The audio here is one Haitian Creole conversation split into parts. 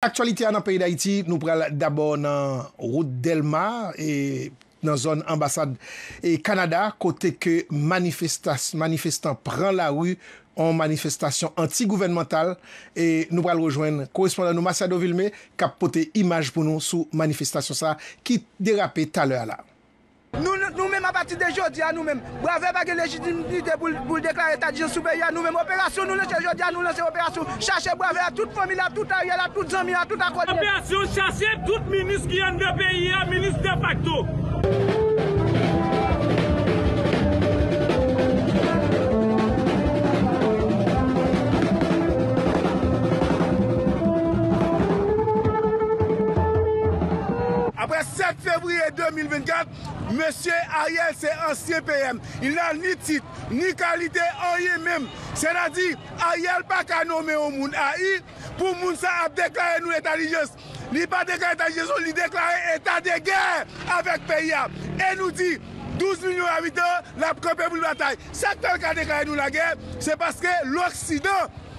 Aktualite an an peyi d'Haïti, nou pral d'abo nan route Del Mar e nan zon ambasade e Kanada, kote ke manifestant pran la rou an manifestasyon anti-gouvenmental e nou pral rejoen korespondan nou Masiado Vilme kap pote imaj pou nou sou manifestasyon sa ki derape taler la. Nou men apati de jodi a nou men. Bou ave bagi lejitimite pou deklare tajil soube a nou men. Operasyon nou lese jodi a nou lese operasyon. Chache bou ave a tout fomi la, tout ari la, tout zami la, tout akodi la. Operasyon chache tout minis ki yande beyi a minis de facto. Après 7 février 2024, M. Ariel, c'est ancien PM. Il n'a ni titre, ni qualité, rien même. C'est-à-dire, Ariel pas qu'à au monde AI pour Mounsa ça a déclaré nous l'état d'urgence. pas déclaré état d'urgence, il état de guerre avec pays. Et nous dit, 12 millions d'habitants, la campé pour la bataille. Ça, qui a déclaré nous la guerre, c'est parce que l'Occident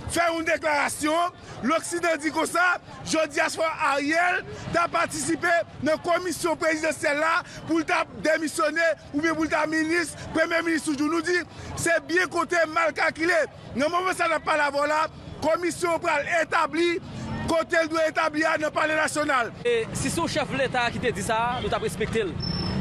Fè un deklarasyon, l'Oksidè di konsa, jodi asfò a riyèl, da patisipe nan komisyon prezidè sè la pou lta demisyonè ou pou lta minis, premè minis soujou nou di, se bie kote malkan kile. Nan moun mwen sa nan pal avò la, komisyon pral etabli, kote l do etabli a nan pale rasyonal. E, si sou chef l'Etat ki te di sa, nou ta prespektel.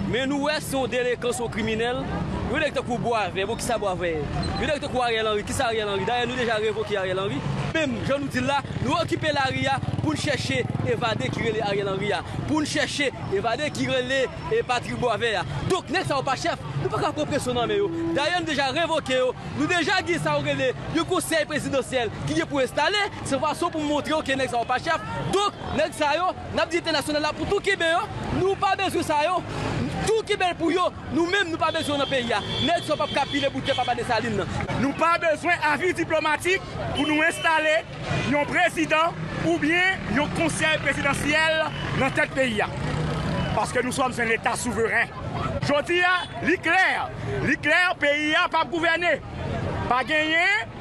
Men nou wè sou dele kòso kriminel, Yo dek te kou boave, yo dek te kou ariel anri, ki sa ariel anri, dayan nou deja revoke ariel anri. Pem, jan nou di la, nou reokipe l'aria pou n'cheche evade kirele ariel anri ya. Pou n'cheche evade kirele e patri boave ya. Dok, nek sa wapachef, nou pa ka propresyonanme yo. Dayan nou deja revoke yo, nou deja gisa wapachef, yo kousey presidonsel ki di pou estale, sewa so pou mwotre yo ke nek sa wapachef. Dok, nek sa yo, nabdi ete nasyonel la pou tou kibe yo, nou pa bezwe sa yo, tou kibe pou yo, nou mem nou pa bezwe nou pe ya. Nous n'avons pas Nous pas besoin avis diplomatique pour nous installer un président ou bien un conseil présidentiel dans tel pays. Parce que nous sommes un État souverain. Je dis, l'éclair, l'éclair, pays a pas gouverné. Pas gagné,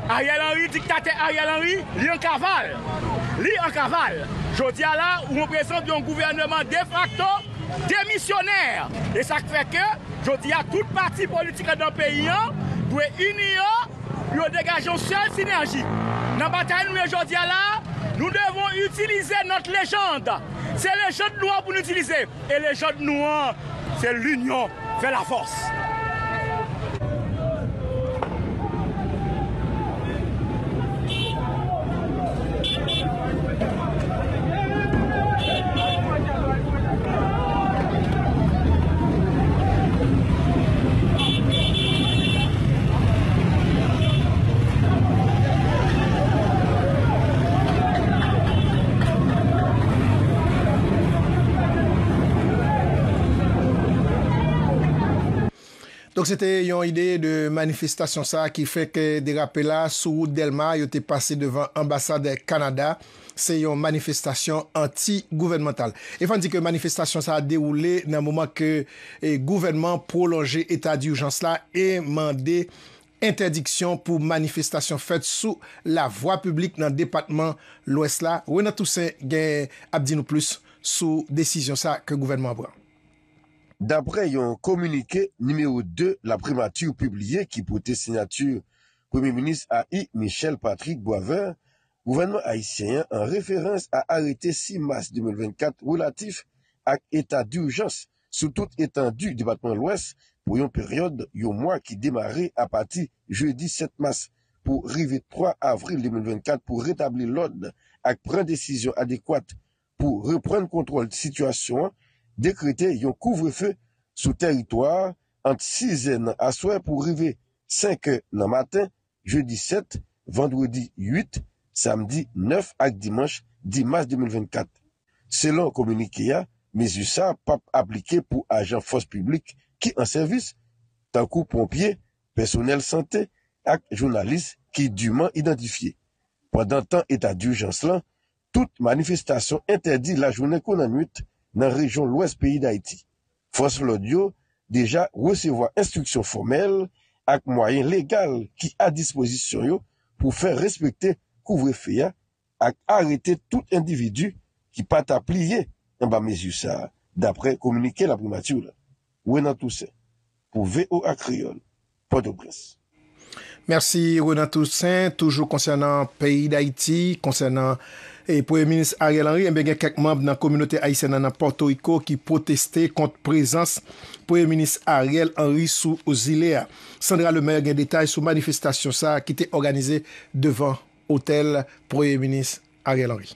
Ariel Henry, dictateur Ariel Henry, il en cavale. Il en cavale. Je dis là, on présente un gouvernement de facto démissionnaire. Et ça fait que je dis à toute partie politique dans le pays, pour unir, pour dégager une seule synergie. Dans la bataille, nous aujourd'hui là, nous devons utiliser notre légende. C'est la de noire pour nous utiliser. Et gens de noire, c'est l'union fait la force. Sete yon ide de manifestasyon sa ki feke de rapela sou Delma yote pase devan ambasade Kanada se yon manifestasyon anti-gouvernmental. E fan di ke manifestasyon sa de oule nan mouman ke gouvernman prolonje etat di oujans la e mande interdiksyon pou manifestasyon fet sou la voa publik nan depatman l'Ouest la. Wena tousen gen abdi nou plus sou desisyon sa ke gouvernman abwa. Dapre yon komunike nimeo 2 la prematur publie ki pote senyatur, Premier Ministre AI Michel Patrick Boivin, gouvernement haisyen an referans a arete 6 mars 2024 relatif ak etat di urjans sou tout etan du debatman lwes pou yon peryode yon mwa ki demare apati jeudi 7 mars pou rive 3 avril 2024 pou retabli l'od ak pren desisyon adekwate pou repren kontrol situasyon an dekrete yon kouvrefe sou teritoar ant 6 enan aswe pou rive 5 enan matin, jeudi 7, vendredi 8, samdi 9, ak dimanche 10 mars 2024. Selon komunikeya, mezi sa pa aplike pou ajan fos publik ki an servis, tankou pompye, personel sante, ak jounalist ki duman identifiye. Pendantan etat di urjans lan, tout manifestasyon interdi la jounen konan 8, nan rejon lwes peyi d'Haïti. Fos flodyo, deja wesewa instruksyon fomel ak mwayen legal ki a dispozisyon yo pou fè respecte kouvre feya ak arete tout individu ki pat a pliye mba mezi sa d'apre komunike la primature. Wè nan tousè. Pou ve o ak kriyon. Pote Obrès. Mersi Ronan Toussaint, toujou konsernan peyi d'Haïti, konsernan eh, pouye minis Ariel Henry. Mbe gen kak mab nan komunote Haïtse nan Porto Rico ki proteste kont prezans pouye minis Ariel Henry sou Oziléa. Sandra Lemaire gen detay sou manifestasyon sa ki te organizé devan hotel pouye minis Ariel Henry.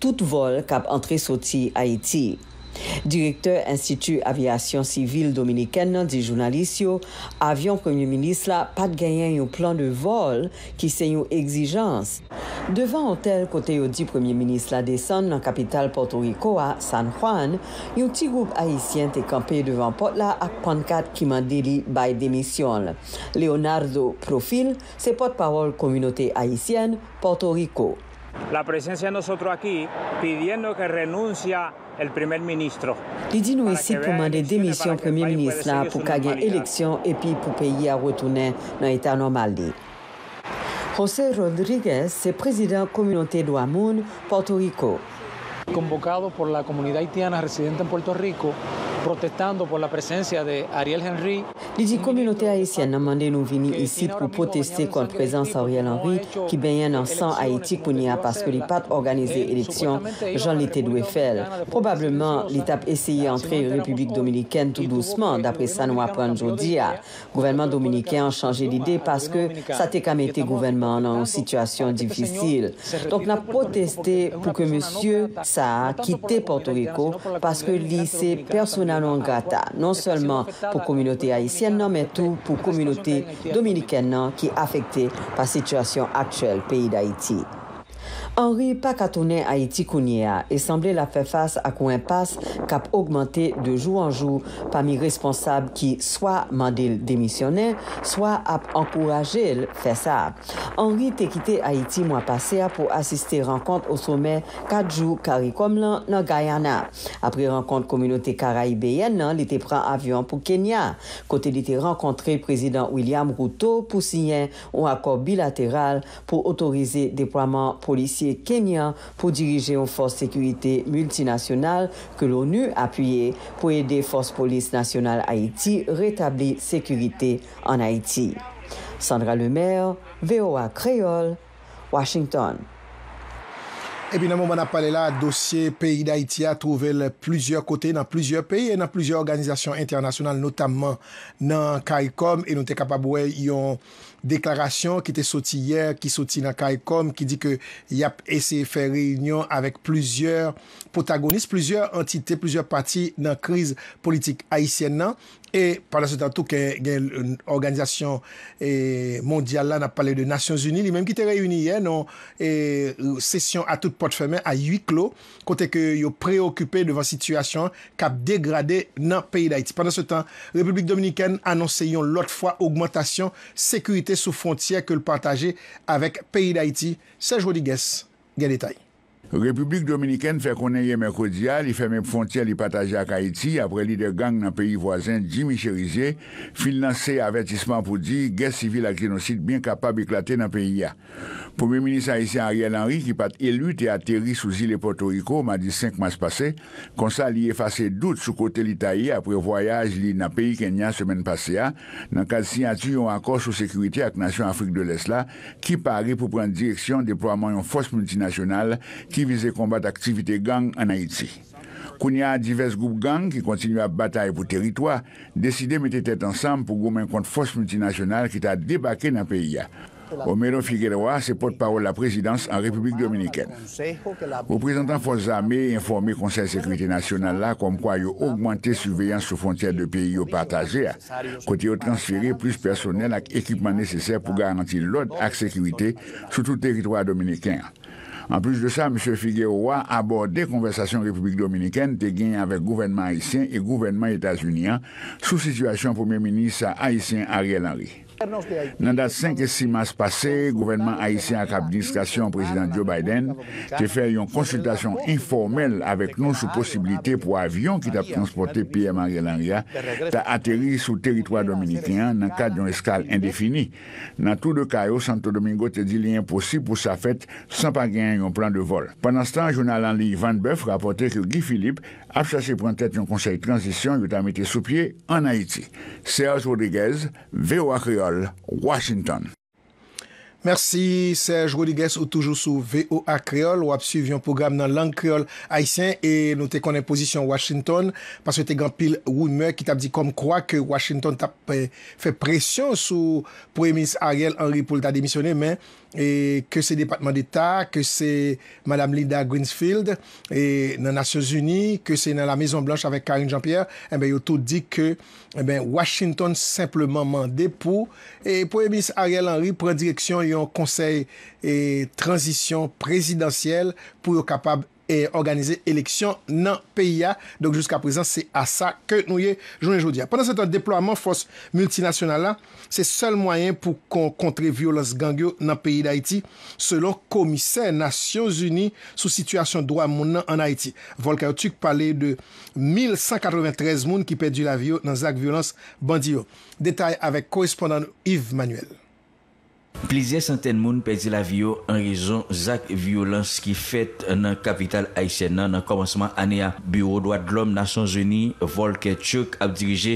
tout vol kap antre soti Haiti. Direkteur institu avyasyon sivil dominiken nan di jounalisyon, avyon premier ministre la pat ganyan yon plan de vol ki se yon egzijans. Devan hotel kote yon di premier ministre la desan nan kapital Porto Rico a San Juan, yon ti goup Haitien te kampe devan pot la akpankat ki mandeli bay demisyon. Leonardo Profil se pot pawol komunote Haitien Porto Rico. La presencia de nosotros aquí pidiendo que renuncie el primer ministro. Lidi nou esi pou mande demisyon premier ministra pou kagey en eleksyon epi pou peyi a retoune nan etat normal li. José Rodríguez se prezident Komunote do Amun, Porto Rico. convocado por la communauté haïtienne residente en Puerto Rico protestando pour la présence de Ariel Henry. Les communauté haïtienne demandé nous venir ici pour protester contre la présence d'Ariel Henry qui baigne dans sang Haïti pour n'y parce que l'État pas organisé l'élection, Jean l'été doué Probablement, l'étape essayé d'entrer en République dominicaine tout doucement, d'après ça nous apprend aujourd'hui. Le gouvernement dominicain a changé l'idée parce que ça t'est quand même gouvernement dans une situation difficile. Donc, on a protesté pour que monsieur ki te Porto Rico paske li se personanon gata non selman pou kominote Haitien nan men tou pou kominote Dominiken non, nan ki afekte pa situasyon akchel peyi d'Haiti. Henri Pakatounen Haïti Kunyea e semblé la fè fass akouen pas kap augmentè de jou an jou pami responsab ki swa mandèl demisyonè, swa ap ankorajè l fè sa. Henri te kite Haïti mwa pasea pou asiste renkont o somè kat jou karikom lan nan Guyana. Apri renkont komunote Karaibèyen nan, li te pran avyon pou Kenya. Kote li te renkontre prezident William Routo pou signè ou akor bilateral pou otorize depwaman polisi Kenyan pou dirije ou force sekurite multinasional ke l'ONU apuye pou ede force polis nasyonal Haiti retabli sekurite an Haiti. Sandra Lemaire, VOA Kreyol, Washington. E bin nan mou man ap pale la dosye peyi d'Haiti a trovel plizye kote nan plizye peyi e nan plizye organizasyon internasyonal notamman nan Kaikom e nou te kapabwe yon Deklarasyon ki te soti yer, ki soti nan Kaikom, ki di ke yap ese fey reynyon avek plizyeur potagonist, plizyeur entite, plizyeur pati nan kriz politik Haitien nan. E pandan se tan tou ke gen l'organizasyon mondial la na pale de Nasyon Zuni, li menm ki te reyouni ye, nou sesyon a tout porte ferme a 8 klo, kote ke yo preokupen devan sityasyon kap degraden nan peyi d'Aiti. Pandan se tan, Republik Dominiken anonsen yon lot fwa augmentation sekurite sou frontier ke l'partaje avek peyi d'Aiti. Serge Wadigues, gen detay. Republik Dominikène fè konenye Merkodia, li fèmèp fontyè li patajè ak Haiti, apre lider gang nan peyi voisin Jimmy Cherizier, finanse avetisman pou di, gèst sivil ak genosite bin kapab eklate nan peyi ya. Poumè minisan isi Ariel Henry ki pat elute e ateris sou zile Porto Rico ma di 5 mas pase, konsa li efase dout sou kote l'Italie apre voyaj li nan peyi kenya semen pase ya, nan kad sinyatu yon akos sou sekurite ak nasyon Afrik de l'Esla, ki pari pou pren direksyon deproaman yon fos multinasyonal ki, ki vise kombat aktivite gang an Haiti. Koun ya divers goup gang ki kontinu a batay pou teritwa, deside mette tet ansam pou goun men kont fos multinasyonal ki ta debake nan peyi ya. Omeron Figueroa se pot parol la prezidans an Republik Dominikene. O prezentan fos zame informe konser sekwite nasyonal la kom kwa yo augwante suveyans sou fontyer de peyi yo pataje ya, kote yo transfere plus personel ak ekipman neseser pou garanti lot ak sekwite sou tout teritwa Dominikene. An plis de sa, M. Figueroa aborde konversasyon Republik Dominiken te genye avèk gouvennman Haitien et gouvennman Etats-Unis sou situasyon pou mè menis sa Haitien arièl arièl. Nan dat 5 et 6 mars pase, gouvernement Haitien akab disikasyon prezident Joe Biden te fè yon konsultasyon informel avek nou sou posibilite pou avyon ki ta transporte Pierre-Marie Languia, ta ateri sou teritwa Dominikian nan kat yon eskal indefini. Nan tout de kayo, Santo Domingo te di liyen posib pou sa fèt san pa gen yon plan de vol. Panan stan, jounal Anli Van Beuf rapote ki Guy Philippe ap chase pou an tèt yon konsey transisyon yo ta mette sou pie an Haiti. Serge Rodriguez, VO Akriol. Washington e ke se Depatman d'Etat, ke se Madame Lida Grinsfield, e nan Asyos Uni, ke se nan La Maison Blanche avek Karine Jean-Pierre, e eh be yo tout di ke eh Washington simplement mande pou. E pou Ebis Ariel Henry pren direksyon yon konsey e transisyon prezidentiel pou yo kapab E organize eleksyon nan PIA. Donk jiska prezant se asa ke nouye jounen joudia. Pendan setan deploaman fos multinasyonal la, se sel mwayen pou kon kontre violans gangyo nan peyi d'Haïti. Selon komiser Nasyons Uni sou situasyon dwa mounan an Haïti. Volker Tuck pale de 1193 moun ki pedi la vio nan zak violans bandiyo. Detay avek korespondan Yves Manuel. Plizye santen moun pedi la vio an rezon zak violans ki fet nan kapital Aisyen nan nan komanseman aneya Biro doat glom nasyon zeni volke tchok ap dirije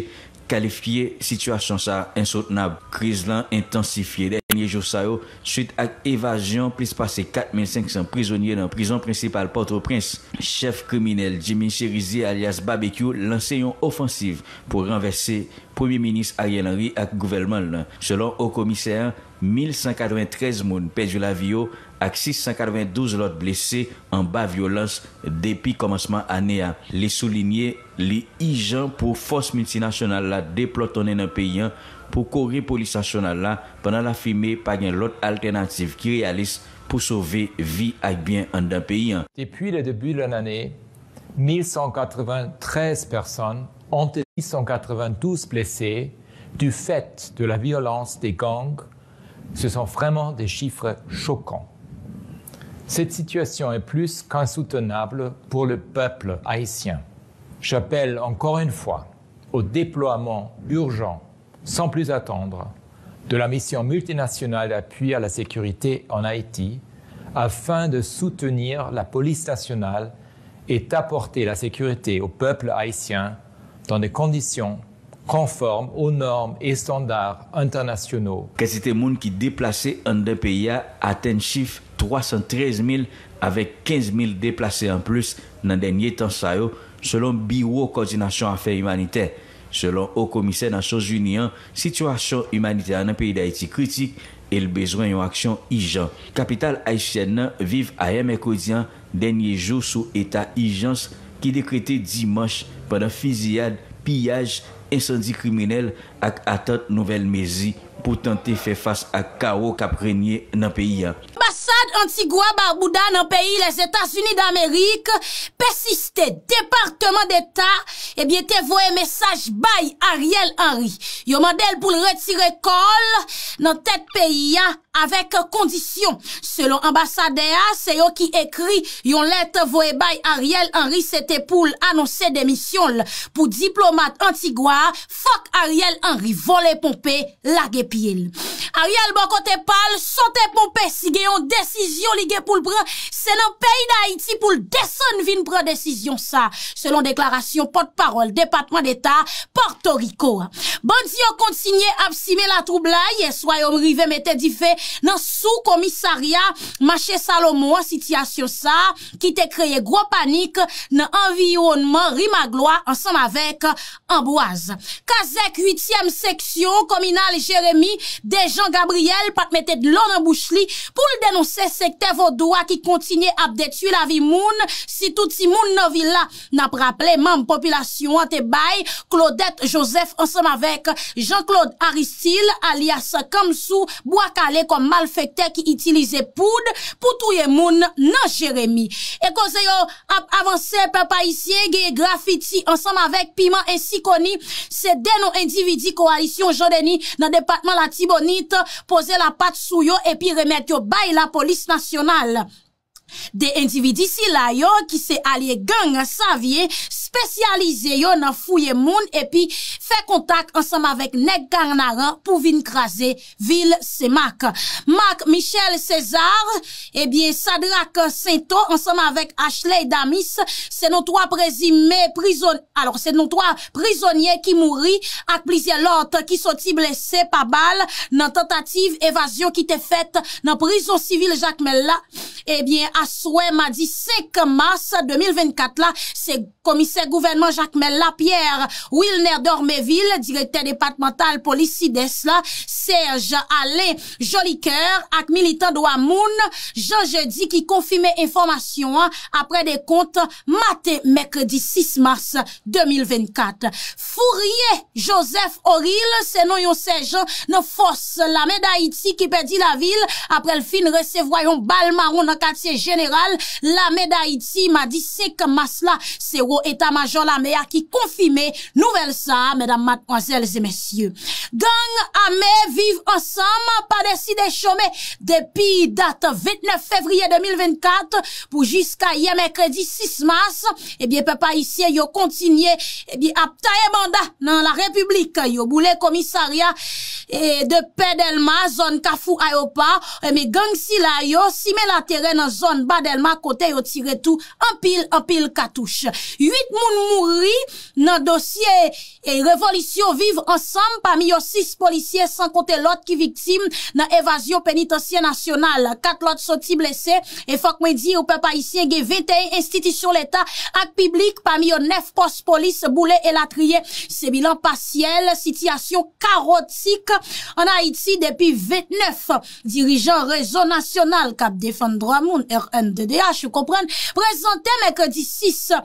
kalifiye situasyon sa insotenab kriz lan intensifiye denye jou sa yo suite ak evajyon pliz pase 4500 prizonye nan prizon principal Port-au-Prince Chef kriminel Jimmy Cherizi alias BBQ lanse yon ofansiv pou renvesse Premier Ministre Ariel Henry ak gouvelman nan selon o komiser 1193 moun perdu la vie avec 692 lot blessés en bas violence depuis commencement de Les les les les ijan pour les multinationales hein, la deplotone pays pour pays pour nationale la pendant la fumée pas une qui alternative qui réalise pour sauver vie et bien en un pays. Hein. depuis le début de l'année, 1193 personnes ont 692 blessés du fait de la violence des gangs ce sont vraiment des chiffres choquants. Cette situation est plus qu'insoutenable pour le peuple haïtien. J'appelle encore une fois au déploiement urgent, sans plus attendre, de la mission multinationale d'appui à la sécurité en Haïti afin de soutenir la police nationale et d'apporter la sécurité au peuple haïtien dans des conditions konforme ou norme e standar anternasyonou. Kè si te moun ki deplase an den peya aten chif 313.000 ave 15.000 deplase an plus nan denye tan sayo selon biwo koordinasyon afe humanite. Selon ou komise nan Sosunian, situasyon humanite an den peyi da eti kritik el bezwen yon aksyon hijan. Kapital Haitien nan vive a Yemekodian denye jou sou eta hijans ki dekrete dimanche penan fizyad piyaj insandi kriminelle ak atat nouvel mezi pou tante fe fas ak kao kaprenye nan peyi ya. Basad Antigua Barbuda nan peyi les Etats-Unis d'Amerik, pesiste Departement d'Etat, ebye eh te voye mesaj bay Ariel Henry. Yo mandel pou lretire kol nan tet peyi ya. AVEK KONDISYON SELON AMBASADEA SEYO KI EKRI YON LETTE VOE BAI ARIEL ANRI SETE POUL ANONSE DEMISYON POU DIPLOMATE ANTIGOA FAK ARIEL ANRI VOLE POMPE LAGE PIL ARIEL BOKOTE PAL SOTE POMPE SIGE YON DECISYON LIGE POUL PRA SENAN PEY DA HITI POUL DESON VIN PRA DECISYON SA SELON DECLARASYON POT PAROL DEPATEMENT DETA PORTORIKO BANDI YON KONT SIGNE ABSIME LA TROUBLA YESWA YON RIVE METE DIFE nan sou komisaria Mache Salomo an sityasyon sa ki te kreye gro panik nan anviyonman Rimagloa ansem avek anboaz. Kazek 8e seksyon Kominal Jeremie de Jean Gabriel patmete de lò nan bouchli pou l denonse sekte vodoa ki kontinye apdetu la vi moun si touti moun nan vila nan praple mem populasyon an te bay Claudette Joseph ansem avek Jean-Claude Aristil alias Kamsou Boakale Komisari Malfekte ki itilize poud Poutouye moun nan Jeremie E koze yo avanse Pe pa isye geye grafiti Ansam avek pima ensi koni Se deno individi koalisyon jodeni Nan departman la tibonit Pose la pat sou yo E pi remet yo bay la polis nasyonal de endividi si la yo ki se alie gang savye spesyalize yo nan fouye moun epi fe kontak ansama vek Nek Garnara pou vin krasi vil se mak. Mak Michel Cesar ebyen Sadrake Sinto ansama vek Ashley Damis se non to a prezime prizon se non to a prizonye ki mouri ak blizye lot ki soti blese pa bal nan tentative evasyon ki te fet nan prizon civil Jacques Mella ebyen souè m'a di, se kama sa 2024 la, se gwa komise gouvernement Jacquemelle Lapierre, Wilner Dormevil, direkte departemental polisi desla, Serge Allé, joli kèr, ak militant do Amoun, je je di ki konfime informasyon apre de kont matè mekredi 6 mars 2024. Fourie Joseph Oril, se non yon Serge ne fos la Meda Iti ki pedi la vil, apre l fin resevoyon Balmaroun katye general, la Meda Iti ma disi ke mas la se ou Eta majon la me a ki konfime Nouvel sa, medan matkwazel Zé mesye, gang a me Viv ansam, pa deside Chome, depi dat 29 fevriye 2024 Pou jiska ye mekredi 6 mars Ebyen eh pe pa isye yo kontinye Ebyen eh aptaye manda Nan la republik, yo boule komisarya E eh, de pe del ma Zon kafou a yo pa E mi gang si la yo, si me la teren Zon ba del ma, kote yo tire tou An pil, an pil katouche 8 moun mouri nan dosye e revolisyon viv ansam pa mi yo 6 polisyen san kote lot ki viktim nan evasyon penitensyen nasyonal. 4 lot soti blese e fok mwen di ou pe pa isye ge 21 institisyon leta ak piblik pa mi yo 9 pospolis boule elatriye se bilan pasyel. Sityasyon karotik an Haiti depi 29 dirijan rezon nasyonal kap Defend Dramoun, RNDDH, yo kompren, prezante meke di 6.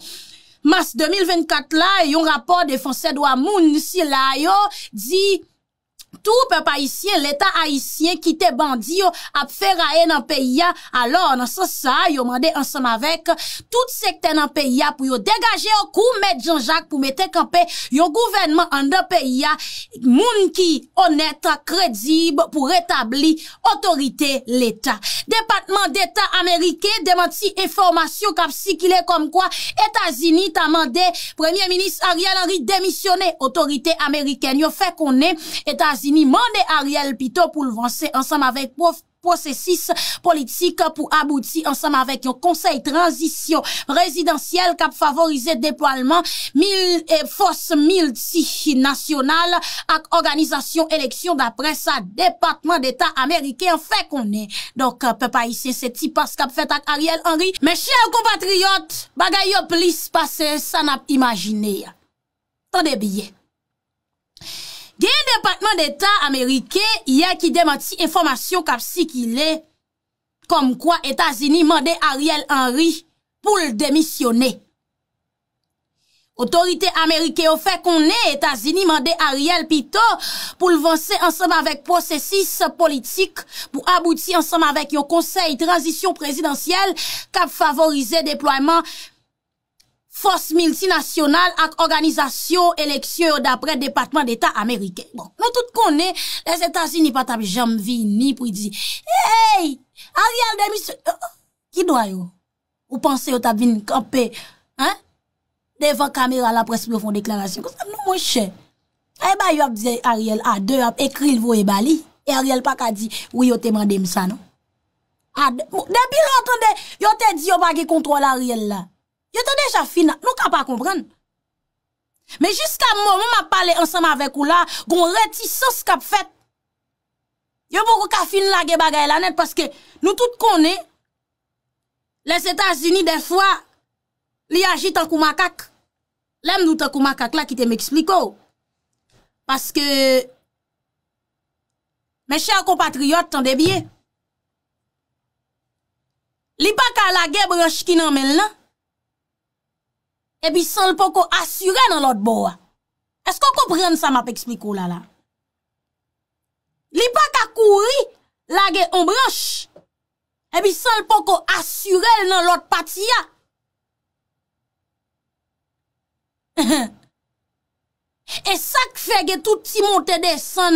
Mas 2024 la, yon rapor de Fonse Doamoun Nsilayo di... tout pepe Haitien, l'Etat Haitien ki te bandi yo ap fèraè nan peyi ya, alò nan sa sa yo mande ansan avèk tout sekte nan peyi ya pou yo degaje yo koumèd Jean-Jacques pou metèk anpe yo gouvenman an de peyi ya moun ki onètre, kredib pou retabli otorite l'Etat. Depatman d'Etat Amerike, demanti informasyon kap si kilè kom kwa Etazini ta mande, Premier Ministre Ariel Henry demisyonè, otorite Ameriken, yo fè konè Etazini ni mande Ariel Pito pou lwansè ansam avèk pou se sis politik pou abouti ansam avèk yon konsey transisyon rezidansyèl kap favorize depoalman mil eh, fos mil si nasyonal ak organizasyon eleksyon dapre sa Depatman d'Etat Amerike an fèk konè. Donk pe pa isè se ti pas kap fèt ak Ariel Henry. Mè chè ou kompatriot, bagay yo plis pase san ap imajinè. Tande bie. Gen depa d'Etat Amerike yè ki demanti informasyon kap si ki lè kom kwa Etasini mande Ariel Henry pou l'demisyonè. Otorite Amerike ou fe konè Etasini mande Ariel pito pou l'vansè ansèm avèk prosesis politik pou abouti ansèm avèk yo konsey transisyon prezidansyel kap favorize deployman fos milti nasyonal ak organizasyon eleksyon yo dapre Depatman d'Etat Amerike. Bon, nou tout konen, les Etats-Unis pa tabi jam vi ni pou di, hey, hey, Ariel Demis... Oh, oh, ki do yo? Ou panse yo tabi vin kapè, hein? Deva kamera la presi pou fon deklarasyon. Kousan nou mwen chè? Eba yo ap di Ariel, a, de, ap ekri lvo e bali. E Ariel pa ka di, ou yo te mandem sa, non? A, de, moun, debi lwotande, yo te di yo bagi kontrol Ariel la. se te deja fina, nou ka pa kompren. Me jiska moun, moun ma pale ansanm avek ou la, goun reti sos kap fet. Yo mou ka fin la ge bagay lanet, paske nou tout konen, les Etats-Unis defwa, li aji tankou makak, lem nou tankou makak la ki te m'expliko. Paske, me chè a kompatriot tan de bie, li pa ka la ge bronskina men lan, Ebi san l po ko asyre nan lot bo a. Esko ko pren sa ma pe eksplikou la la? Li pa ka kouri, la ge ombroche. Ebi san l po ko asyre nan lot patiya. E sak fe ge tout ti monte de san,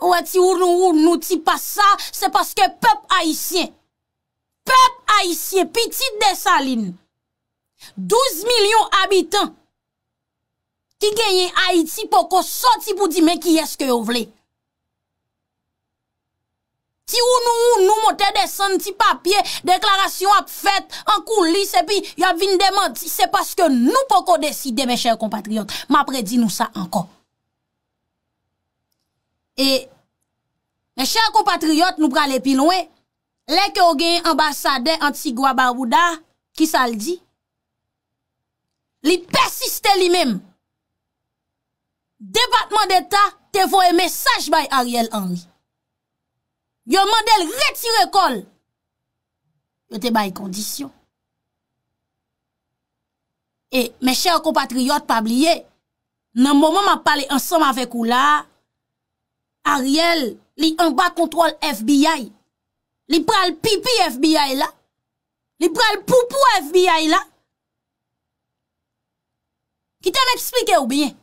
ou e ti urn urn ou ti pa sa, se paske pep ayisyen. Pep ayisyen, pitit de sa lin. 12 milyon abitan Ki genyen Haiti Poko soti pou di men ki eske yo vle Ti ou nou ou nou moten Desen ti papye Deklarasyon ap fet Ankou lis epi Yop vin demanti Se paske nou poko deside Me chèr kompatriot Ma predi nou sa anko E Me chèr kompatriot nou prale pilon Lè ke yo genyen ambasade Ante sigwa barbouda Ki sal di Li persistè li mèm. Depatman d'Etat te vo e mesaj bay Ariel Henry. Yo mandèl retire kol. Yo te bay kondisyon. E, mè chèr compatriot pabliye, nan mòman ma palè ansèm avèk ou la, Ariel li anba kontrol FBI. Li pral pipi FBI la. Li pral poupou FBI la. Ki te m eksplike ou bien?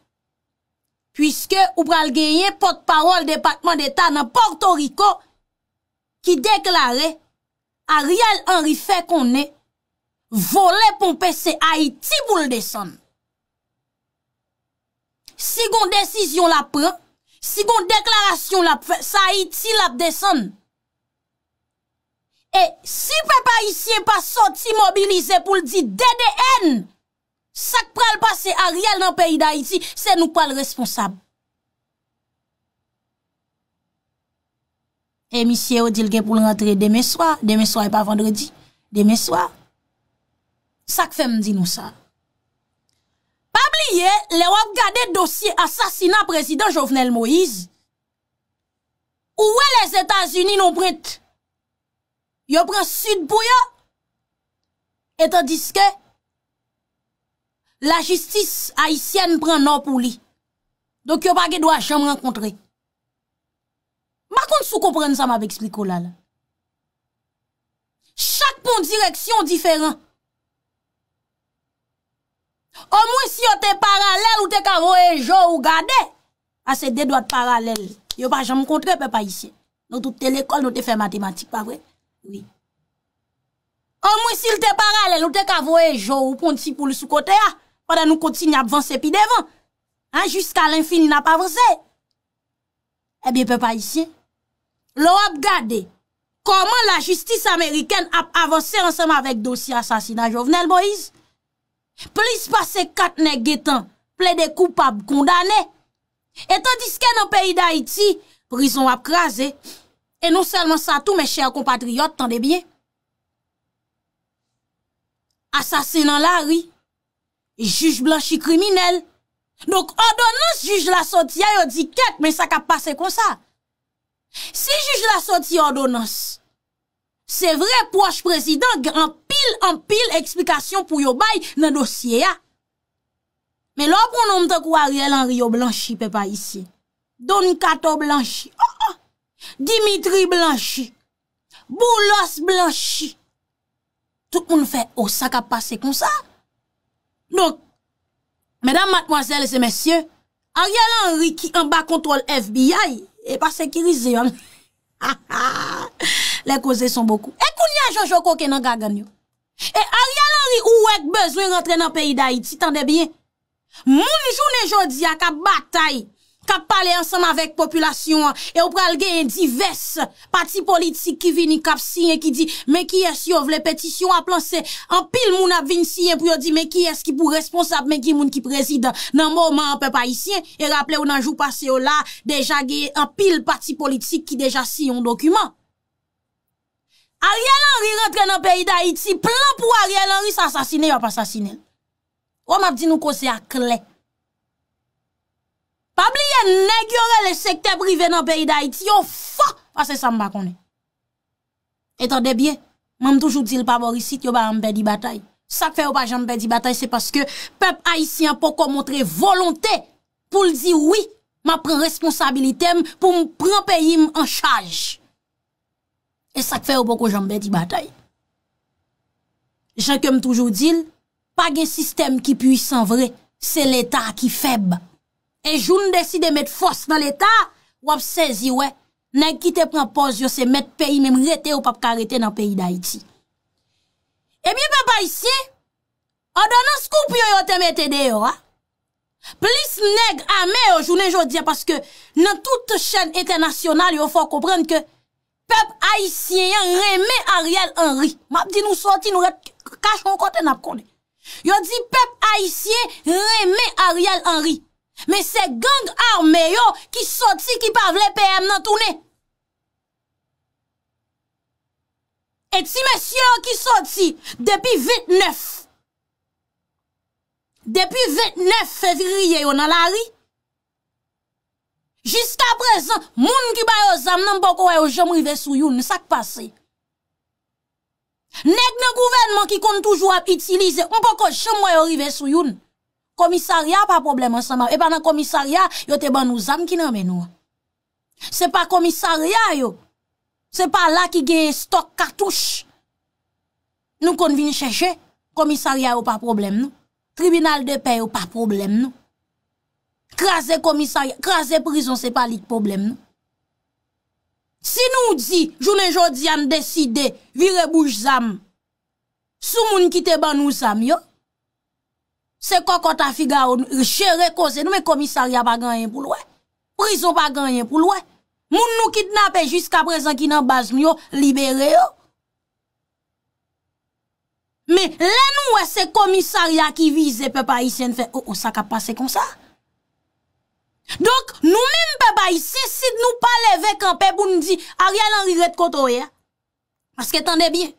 Puiske ou pral genye pot parol Depatman d'Etat nan Porto Rico Ki deklare Ariel Henry Fekone Vole pou mpesse Haiti pou l'deson Sigon desisyon la pre Sigon deklarasyon la pre Sa Haiti la deson Si pe pa isye pa soti mobilize Pou l'di D.D.N. Sak pral pase a riyal nan peyi da iti, se nou pral responsab. E misye ou di lge pou l rentre demeswa, demeswa e pa vendredi, demeswa, sak fem di nou sa. Pabli ye, le wap gade dosye asasina prezident Jovenel Moïse, ou we les Etats-Unis nou prit, yo pran sud pou yo, etan diske, la jistis ayisyen pren nou pou li. Donk yo pa ge do a jem renkontre. Ma kon sou kompren sa ma vek spikou la la. Chak pon direksyon diferan. O mwen si yo te paralel ou te kavowe jo ou gade, a ah, se de do at paralel. Yo pa jem renkontre pe pa yisyen. Non toute telekol nou te fè matematik, pa vwe? Oui. O mwen si yo te paralel ou te kavowe jo ou pon ti pou li sou kote a, ah, Ou dan nou konti ni ap vansè pi devan An, jiska l'infini nap avansè Ebi, eh pe pa isye Lo ap gade Koman la justis Ameriken Ap avansè ansèm avèk dosi Asasina jovenel, boiz Plis pase katne getan Ple de koupab kondane Etan diske nou peyi da iti Prison ap krasè E nou selman sa tou, me chèr kompatriot Tande bien Asasinan la, ri Juj Blanchi kriminel. Dok adonans juj la soti a yo di ket men sak ap pase kon sa. Si juj la soti adonans, se vre poche prezident gen an pil an pil eksplikasyon pou yo bay nan dosye a. Men lò pou nou mte kou a riel an ryo Blanchi pe pa isi. Doni Kato Blanchi. Oh, oh. Dimitri Blanchi. Boulos Blanchi. Tout moun fè o oh, sak ap pase kon sa. Donk, mèdam matmoazèl se mèsyè, Ariel Henry ki an ba kontrol FBI, e pa sekirize yon. Ha ha, le koze son boku. E kounyan Jojoko ke nan gagan yon? E Ariel Henry ou ek bezwen rentre nan peyi da Haiti, tan de bien? Mouni jounen jodi a ka batayi. kap pale ansanman vek populasyon an, e ou pral gen yon divers pati politik ki vini kap sin, ki di, men ki es yo vle petisyon, ap lan se, an pil moun ap vini sin, pou yo di, men ki es ki pou responsab, men ki moun ki prezid nan mouman an pe pa isin, e rapple ou nan jou pase yo la, deja gen an pil pati politik ki deja sin yon dokumen. Ariel Henry rentre nan peyi da Haiti, plan pou Ariel Henry sa sasine, yo pa sasine. Ou map di nou kose a klek, Bab liye neg yore le sekte prive nan peyi da iti yo fa Fase sa mba konen Etan debye, man m toujou dil pa vorisit yo ba mbe di batay Sa kfe ou pa jan mbe di batay se paske Pep aisyen po komotre volonte pou l di wii Ma pren responsabilite m pou m pren peyi m an chaj E sa kfe ou po kon jan mbe di batay Jank yo m toujou dil Pag en sistem ki puy san vre Se l eta ki feb E joun desi de met fos nan l'Etat, wap sezi wè, neg ki te prempose yo se met peyi nem rete ou pap karete nan peyi da iti. E miye pep Aisyen, o donan skup yo yo teme te deyo. Plis neg ame yo jounen jounen diya, paske nan tout chen etenasyonal yo fò komprende ke pep Aisyen yon reme Ariel Henry. Map di nou soti nou rete kachon kote nap kone. Yo di pep Aisyen reme Ariel Henry. Me se gang arme yo ki soti ki pav le PM nan toune. Eti mesye yo ki soti depi 8-9. Depi 8-9 fevriye yo nan la ri. Jiska prezant, moun ki bayo zamnen mpoko e yo jom rive sou yon, sak pase. Neg ne gouvenman ki kon toujwa ap itilize, mpoko jom rive sou yon. Komisariya pa problem ansama. E banan komisariya, yo te ban nou zam ki namen nou. Se pa komisariya yo, se pa la ki geye stok kartouche. Nou kon vin chèche, komisariya yo pa problem nou. Tribunal de pey yo pa problem nou. Krasè komisariya, krasè prison se pa lik problem nou. Si nou di, jounen jodi an deside, vire bouj zam, sou moun ki te ban nou zam yo, Se koko ta figa ou che re koze, nou men komisarya pa ganyen pou lwe. Prizo pa ganyen pou lwe. Moun nou kitnape jiska prezant ki nan baz nou yo, libere yo. Me, len nou we se komisarya ki vize pe pa isen fe, o, oh, o, oh, sa ka pase kon sa. Dok, nou mime pe pa isen, si nou pa leve kanpe pou nou di, a riyan an riret koto ye. Aske tande bien.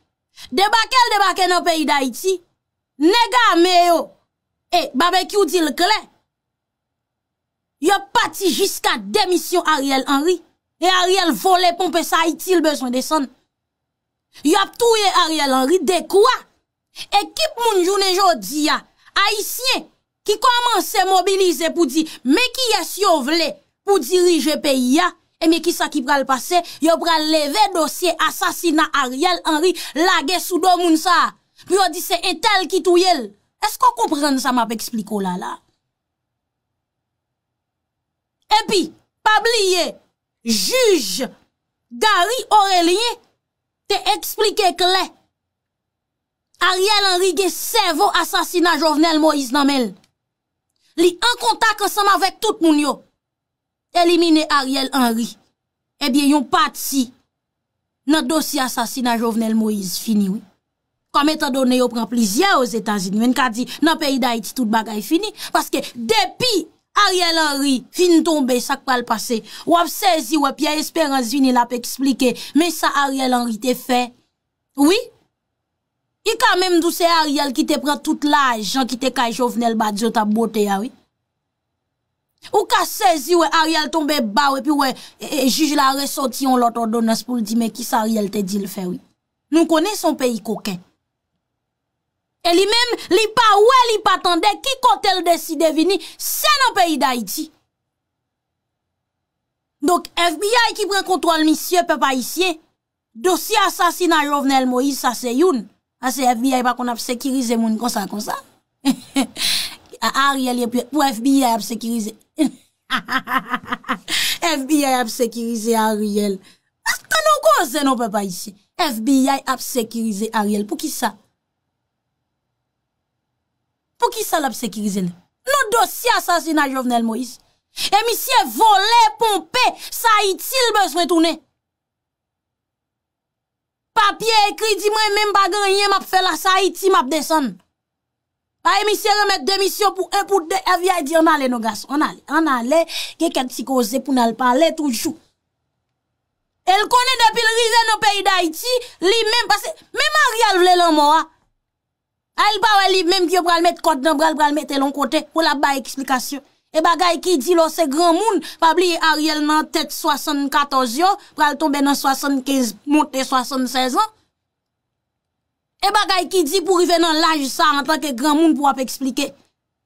Debakel debakel nan peyi da iti, nega me yo. E, babè ki ou di l kle? Yo pati jiska demisyon Ariel Henry. E Ariel vole pompe sa itil beswen de san. Yo ap touye Ariel Henry de kwa? Ekip moun jounen jodi ya, aisyen, ki koman se mobilize pou di, me ki yas yo vle pou dirije pe ya? E me ki sa ki pral pase? Yo pral leve dosye asasina Ariel Henry lage sou do moun sa. Yo di se etel ki touye l. Esko komprende sa ma pe ekspliko la la? Epi, pabliye, juj, gari, oreliye, te eksplike kle, Ariel Henry ge sevo asasina jovenel Moïse namel. Li an kontak sema vek tout moun yo, elimine Ariel Henry, ebyen yon pat si, nan dosi asasina jovenel Moïse fini wè. Kame ta do ne yo pran plizye o Zetazini. Men ka di nan peyi da iti tout bagay fini. Paske depi Ariel Henry fin tombe sak pal pase. Wap sezi wap ya Esperanzini la pe eksplike. Men sa Ariel Henry te fe. Oui? I ka menm dou se Ariel ki te pran tout la ajan ki te kay jovenel badjo ta bote ya. Ou ka sezi wap Ariel tombe ba wepi wap juj la resoti yon loto dones pou li di men ki sa Ariel te di le fe. Nou kone son peyi koken. E li men, li pa oue, li pa tende, ki kote el deside vini, se nan peyi da iti. Dok FBI ki pren kontrol misye pe pa isye, dosye asasina rovne el Moïse sa se youn. Ase FBI pa kon ap sekirize moun konsa konsa. Ariel yepi, ou FBI ap sekirize. FBI ap sekirize Ariel. Ase tanon kon se nan pe pa isye, FBI ap sekirize Ariel pou ki sa? pou ki sal ap sekirize ne? Nou dosi asasina jovnel Moïse. E misye vole, pompe, sa iti lbez mwen toune. Papye ekri, di mwen mwen bagan, yon map fel la sa iti map desan. A e misye remet demisyon pou en pou de, evya e di an ale no gas. An ale, an ale, ge ket si koze pou nan al pale toujou. El kone depil rize no peyi da iti, li men pase, men man rial vle lan mo a. A yil pa wè li mèm ki yo pral mèt kote nan pral pral mèt elon kote pou la ba eksplikasyon. E bagay ki di lo se gran moun pabli a riyel nan tèt 74 yo pral tombe nan 75 monte 76 an. E bagay ki di pou rive nan laj sa an tanke gran moun pou ap eksplike.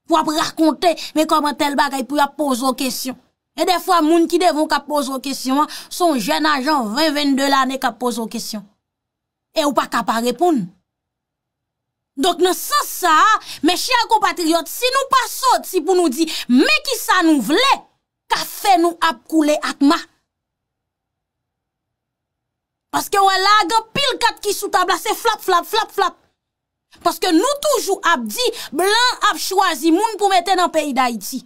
Pou ap rakonte me komantel bagay pou ap pozo kesyon. E defwa moun ki devon ka pozo kesyon an son jen ajan 20-22 lane ka pozo kesyon. E ou pa kapa repoun. Donk nan san sa, meche a kompatriot, si nou pa sot, si pou nou di, meki sa nou vle, kafe nou ap koule ak ma. Paske wè la, agan pil kat ki sou tabla, se flap flap flap flap. Paske nou toujou ap di, blan ap chwazi moun pou meten an peyi da iti.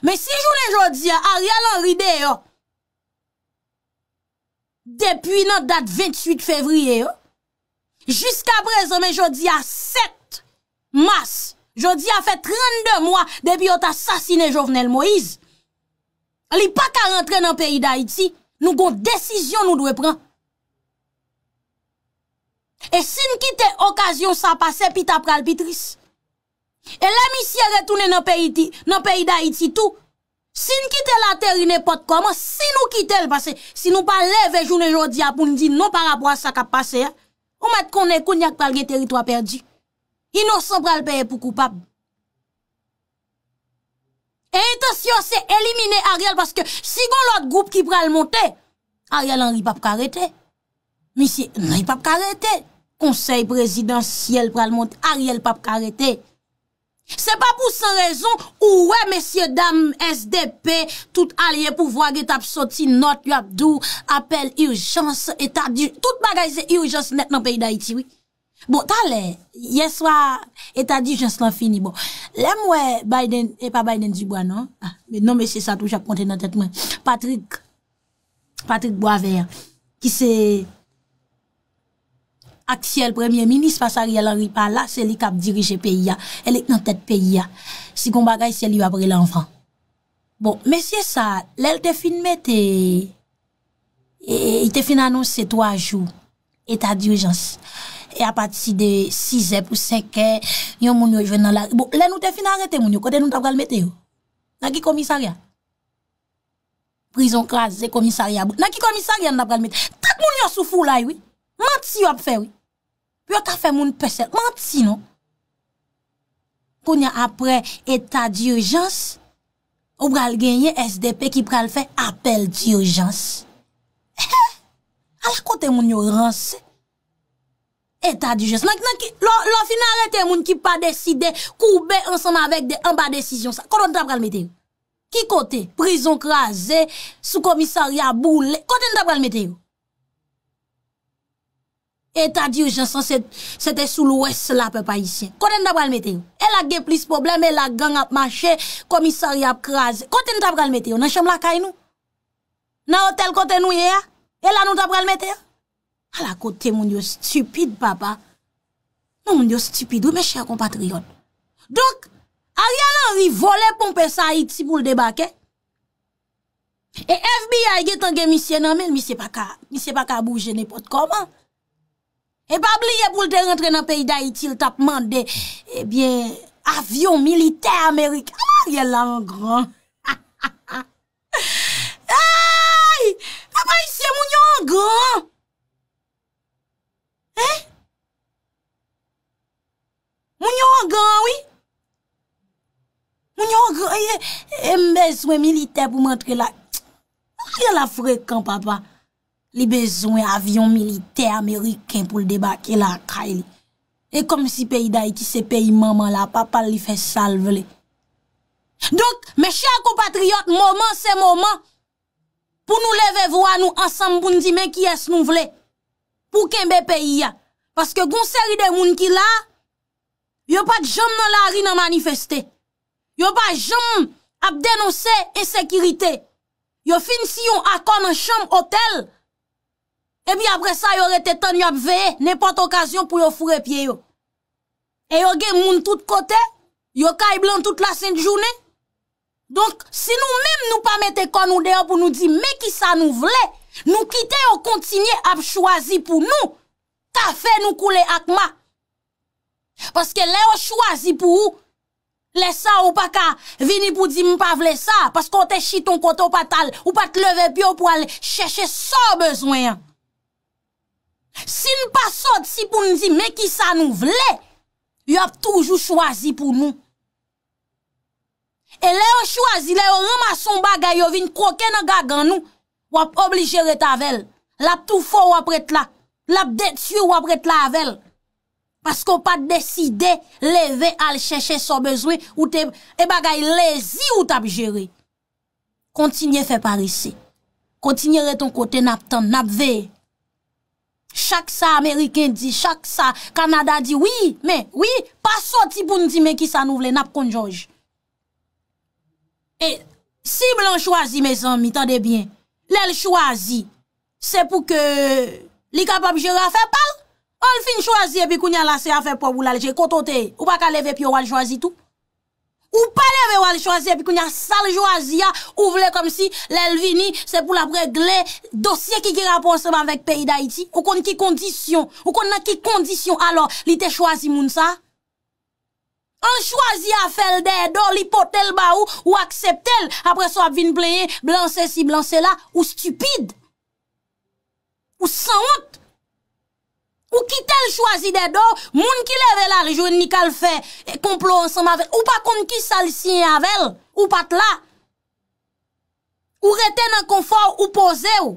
Men si jounen jodi, a real an ride yo. Depi nan dat 28 fevriye yo, Jusk apre zome jodi a 7 mas, jodi a fet 32 mwa debi yo ta sasine Jovenel Moïse. Li pa ka rentre nan peyi da iti, nou kon desisyon nou dwe pran. E sin kite okasyon sa pase, pi ta pral pi tris. E la misye retoune nan peyi da iti tou, sin kite la teri ne pot koman, si nou kite l pase, si nou pa leve jodi a poun di nou par apwa sa ka pase a, Ou mat konè kounyak palge teritwa perdi. Inosan pral peye pou koupap. E etasyon se elimine Ariel paske si gon lot group ki pral montè, Ariel anri pap karetè. Misye anri pap karetè. Konsey prezidansiyel pral montè, Ariel pap karetè. Se pa pou san rezon, ouwe, mesye dam, SDP, tout alye pou vwa ge tap soti not yap do, apel urjans, etadu, tout bagayze urjans net nan peyi da iti, oui. Bon, talè, yeswa, etadu, jans lan fini, bon. Lemwe Biden, e pa Biden djibwa, non? Ah, non, mesye sa toujap konten nan tet mwen. Patrick, Patrick Boisvert, ki se... ak si el premier minis pa sa ri alan ripa la, se li kap dirije peyi ya, el ek nan tet peyi ya, si kon bagay se li yo apre la anfan. Bon, mesye sa, lèl te fin mette, e te fin anons se to a jou, etat diujans, e apat si de 6 ep ou 5 ep, yon moun yo yon ven nan la, bon, lèl nou te fin arrete moun yo, kote nou tabral mette yo, naki komisaria, prison kras, zè komisaria, naki komisaria nan tabral mette, tak moun yo sou foulay, mat si yo ap fe wè, Yo ka fe moun pesel, manti nou. Koun ya apre etat di urjans, ou pral genye SDP ki pral fe apel di urjans. He he, ala kote moun yo ranse. Etat di urjans, mank nan ki, lò finare te moun ki pa deside, koube ansanm avèk de anba desisyon sa. Kote nou ta pral meteyou? Ki kote? Prison krasè, sou komisaria boule. Kote nou ta pral meteyou? E ta di ou jansan se te sou lwes la pe pa yisyen. Kote nou tabral meteyou? Ela gen plis problem, ela gen ap mache, komisari ap kraze. Kote nou tabral meteyou? Nan chanm la kay nou? Nan hotel kote nou ye ya? Ela nou tabral meteyou? Ala kote moun yo stupide papa. Non, moun yo stupide ou me chè akon patrion. Donk, a rialan ri vole pou mpe sa iti pou ldebake. E FBI gen tan gen misyen nan men, mi se pa ka bouje nepot koman. E bab li ye pou lte rentre nan peyi da itil tapman de eh avyon milite Amerik. Aman ah, yel an gran. Ay, papa yise moun yon an gran. Eh? Moun yon an gran, oui. Moun yon an gran. E eh, mbe sou e milite pou mwentre la. Moun yon la frekan, papa. Li bezon avyon milite Ameriken pou l debake la akay li. E kom si peyi da iti se peyi maman la, papa li fe salve li. Donk, meche akou patriyot, moman se moman, pou nou leve vwa nou ansam bun di men ki es nou vle. Pou kenbe peyi ya? Paske goun seri de moun ki la, yo pa djom nan la ri nan manifeste. Yo pa djom ap denose esekirite. Yo fin si yon akon an chom otel, e bi apre sa yo rete tan yo ap veye, nepot okasyon pou yo fure pie yo. E yo ge moun tout kote, yo ka e blan tout la sènt jounè. Donk, si nou mèm nou pa mette kon ou deyo pou nou di, me ki sa nou vle, nou kite yo kontinye ap chwazi pou nou, ka fe nou koule akma. Paske le yo chwazi pou ou, lesa ou pa ka vini pou di mou pa vle sa, paske o te chiton kote ou pa tal, ou pa te leve pyo pou ale chèche sa bezwenyan. Si nou pa sot si pou nou zi me ki sa nou vle, yo ap toujou chwazi pou nou. E le yo chwazi, le yo ramason bagay yo vin kwa ken an gag an nou, wap oblijere tavel. Lap toufo wap retla. Lap detu wap retla avel. Pas kon pa deside leve al chèche so bezwe, e bagay lezi ou tap jere. Kontinye fe parise. Kontinye re ton kote nap tan, nap veye. Chak sa Ameriken di, chak sa Kanada di, oui, men, oui, pa so ti pou n di men ki sa nou vle nap konjouj. E, si blan chwazi, mes anmi, tade bien, lèl chwazi, se pou ke li kapab jere afe pal, ol fin chwazi e pi kounyan la se afe pal, ou lal jekotote, ou pa ka leve pi ou al chwazi tou. Ou pale me wale chwazi epi koun ya sal chwazi ya, ou vle kom si lel vini se pou la pregle dosye ki ki raponsreman vek peyi da iti. Ou kon ki kondisyon, ou kon nan ki kondisyon, alor li te chwazi moun sa. An chwazi ya felde edo, li potel ba ou, ou akseptel, apre so ap vin pleye, blanse si blanse la, ou stupide. Ou san wote. Ou ki tel chwazi dedo, moun ki leve la rejou, ni kal fe komplo e ansan mavel. Ou pa kon ki sal sin yavel, ou pat la. Ou reten an konfor, ou pose ou.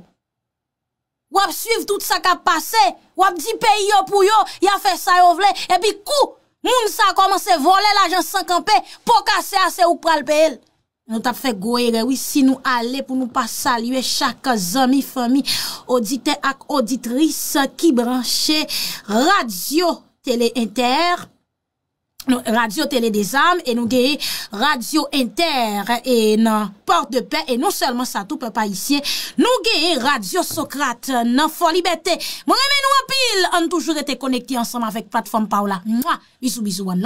Wap suiv tout sa kap pase, wap di pe yo pou yo, ya fe sa yo vle. E bi kou, moun sa komanse vole la jansan kampe, po kase ase ou pral pe el. Nou tap fe goye rewi si nou ale pou nou pa salye chak zami fami odite ak oditris ki branche radio tele inter, non, radio tele desam, e nou geye radio inter e nan port de pe, e nou selman sa tou pe pa isye, nou geye radio Sokrat nan folibete. Mwen reme nou apil, an toujou rete konekti ansanman vek platform Paula. Bizou, bizou, wan la.